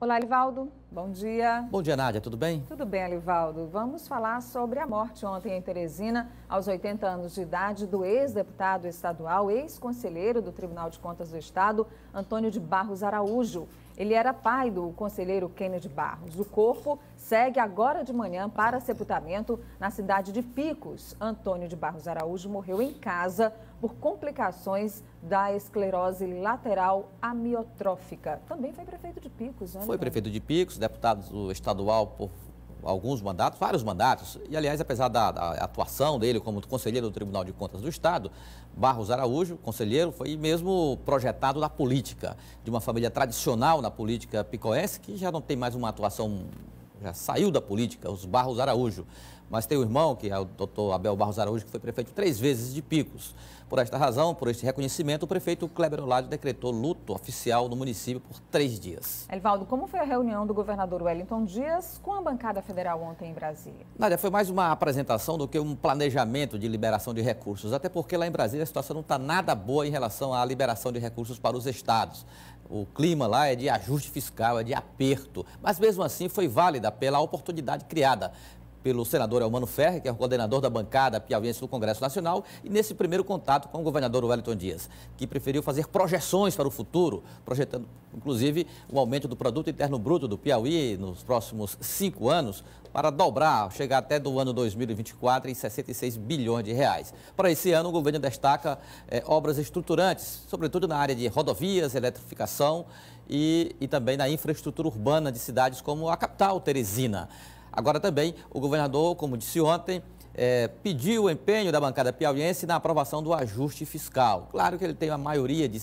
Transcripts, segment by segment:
Olá, Alivaldo. Bom dia. Bom dia, Nádia. Tudo bem? Tudo bem, Alivaldo. Vamos falar sobre a morte ontem em Teresina, aos 80 anos de idade, do ex-deputado estadual, ex-conselheiro do Tribunal de Contas do Estado, Antônio de Barros Araújo. Ele era pai do conselheiro Kennedy Barros. O corpo segue agora de manhã para sepultamento na cidade de Picos. Antônio de Barros Araújo morreu em casa por complicações da esclerose lateral amiotrófica. Também foi prefeito de Picos, né? Foi prefeito de Picos, deputado estadual por alguns mandatos, vários mandatos, e aliás, apesar da, da, atuação dele como conselheiro do Tribunal de Contas do Estado, Barros Araújo, conselheiro, foi mesmo projetado na política, de uma família tradicional na política picoense, que já não tem mais uma atuação, já saiu da política, os Barros Araújo mas tem o irmão, que é o doutor Abel Barros Araújo, que foi prefeito três vezes de Picos. Por esta razão, por este reconhecimento, o prefeito Kleber Oládio decretou luto oficial no município por três dias. Elvaldo, como foi a reunião do governador Wellington Dias com a bancada federal ontem em Brasília? Nada, foi mais uma apresentação do que um planejamento de liberação de recursos, até porque lá em Brasília a situação não está nada boa em relação à liberação de recursos para os estados. O clima lá é de ajuste fiscal, é de aperto, mas mesmo assim foi válida pela oportunidade criada pelo senador Elmano Ferre, que é o coordenador da bancada piauiense do Congresso Nacional, e nesse primeiro contato com o governador Wellington Dias, que preferiu fazer projeções para o futuro, projetando, inclusive, o aumento do produto interno bruto do Piauí nos próximos cinco anos para dobrar, chegar até do ano 2024 em 66 bilhões de reais. Para esse ano, o governo destaca eh, obras estruturantes, sobretudo na área de rodovias, eletrificação e, e também na infraestrutura urbana de cidades como a capital, Teresina. Agora também, o governador, como disse ontem, é, pediu o empenho da bancada piauiense na aprovação do ajuste fiscal. Claro que ele tem a maioria de,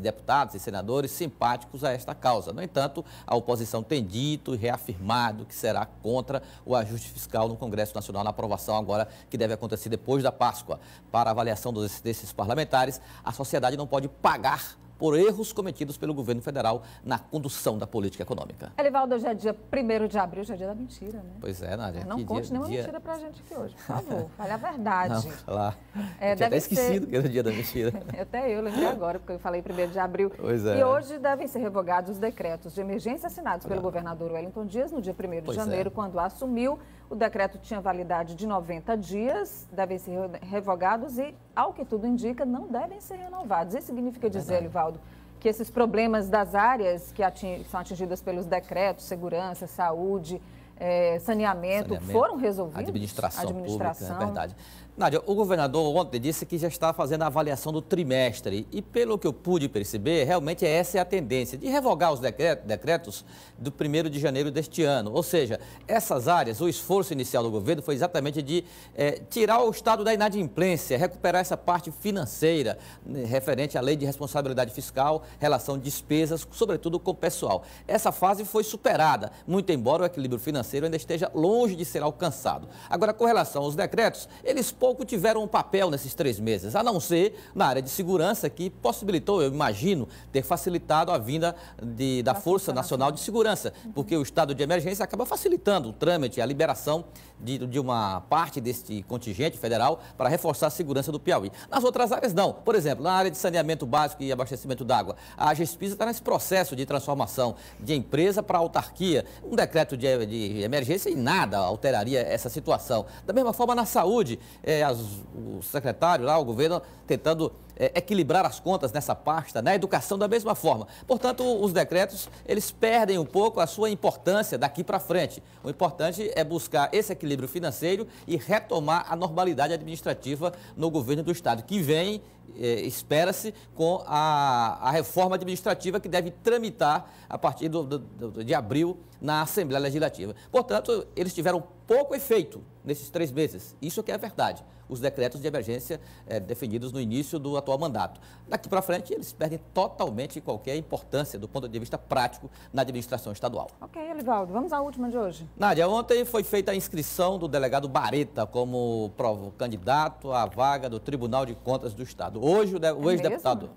deputados e senadores simpáticos a esta causa. No entanto, a oposição tem dito e reafirmado que será contra o ajuste fiscal no Congresso Nacional na aprovação agora que deve acontecer depois da Páscoa. Para avaliação dos, desses parlamentares, a sociedade não pode pagar por erros cometidos pelo governo federal na condução da política econômica. Elivaldo, hoje é dia 1 de abril, já é dia da mentira, né? Pois é, Nádia. não conte dia, nenhuma dia... mentira pra gente aqui hoje, por favor. Fale a verdade. Não, lá. É, eu tinha até esquecido ser... que era dia da mentira. até eu lembrei agora, porque eu falei 1 de abril. Pois é. E hoje devem ser revogados os decretos de emergência assinados pelo governador Wellington Dias no dia 1 de pois é. janeiro, é. quando assumiu o decreto tinha validade de 90 dias, devem ser revogados e, ao que tudo indica, não devem ser renovados. Isso significa dizer, Livaldo, que esses problemas das áreas que ating são atingidas pelos decretos, segurança, saúde, eh, saneamento, saneamento, foram resolvidos? Administração, administração pública, é verdade. Nádia, o governador ontem disse que já está fazendo a avaliação do trimestre e, pelo que eu pude perceber, realmente essa é a tendência de revogar os decretos do 1 de janeiro deste ano. Ou seja, essas áreas, o esforço inicial do governo foi exatamente de é, tirar o estado da inadimplência, recuperar essa parte financeira né, referente à lei de responsabilidade fiscal, relação de despesas, sobretudo com o pessoal. Essa fase foi superada, muito embora o equilíbrio financeiro ainda esteja longe de ser alcançado. Agora, com relação aos decretos, eles pouco tiveram um papel nesses três meses, a não ser na área de segurança, que possibilitou, eu imagino, ter facilitado a vinda de, da, Força Nacional de Segurança, uhum. porque o estado de emergência acaba facilitando o trâmite, a liberação de, de uma parte deste contingente federal para reforçar a segurança do Piauí. Nas outras áreas, não. Por exemplo, na área de saneamento básico e abastecimento d'água, a Gespisa está nesse processo de transformação de empresa para autarquia. Um decreto de, de emergência e nada alteraria essa situação. Da mesma forma, na saúde, é, é, as, o secretário lá, o governo, tentando é, equilibrar as contas nessa pasta, na educação da mesma forma. Portanto, os decretos, eles perdem um pouco a sua importância daqui para frente. O importante é buscar esse equilíbrio financeiro e retomar a normalidade administrativa no governo do Estado, que vem, é, espera-se, com a, a, reforma administrativa que deve tramitar a partir do, do, de abril na Assembleia Legislativa. Portanto, eles tiveram pouco efeito nesses três meses. Isso que é a verdade. Os decretos de emergência é, definidos no início do atual mandato. Daqui para frente, eles perdem totalmente qualquer importância do ponto de vista prático na administração estadual. Ok, Elivaldo, vamos à última de hoje. Nádia, ontem foi feita a inscrição do delegado Bareta como provo, candidato à vaga do Tribunal de Contas do Estado. Hoje, o, de, o é ex-deputado...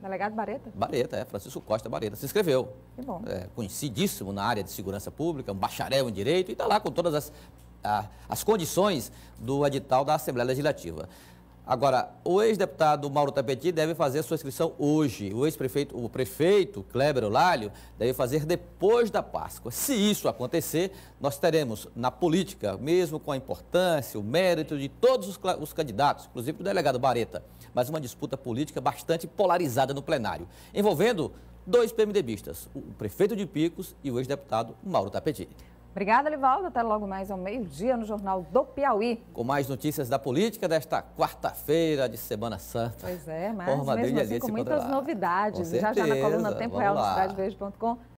Delegado Bareta? Bareta, é, Francisco Costa Bareta. Se inscreveu. Que bom. É, conhecidíssimo na área de segurança pública, um bacharel em direito e está lá com todas as, a, as condições do edital da Assembleia Legislativa. Agora, o ex-deputado Mauro Tapeti deve fazer sua inscrição hoje. O ex-prefeito, o prefeito Kleber Olalho, deve fazer depois da Páscoa. Se isso acontecer, nós teremos na política, mesmo com a importância, o mérito de todos os, os candidatos, inclusive do delegado Bareta, mas uma disputa política bastante polarizada no plenário, envolvendo dois PMDBistas, o prefeito de Picos e o ex-deputado Mauro Tapeti. Obrigada, Livaldo. Até logo mais ao meio-dia no Jornal do Piauí. Com mais notícias da política desta quarta-feira de Semana Santa. Pois é, mas Forma mesmo assim, com muitas novidades. Com já já na coluna Tempo Real lá. no cidadevejo.com.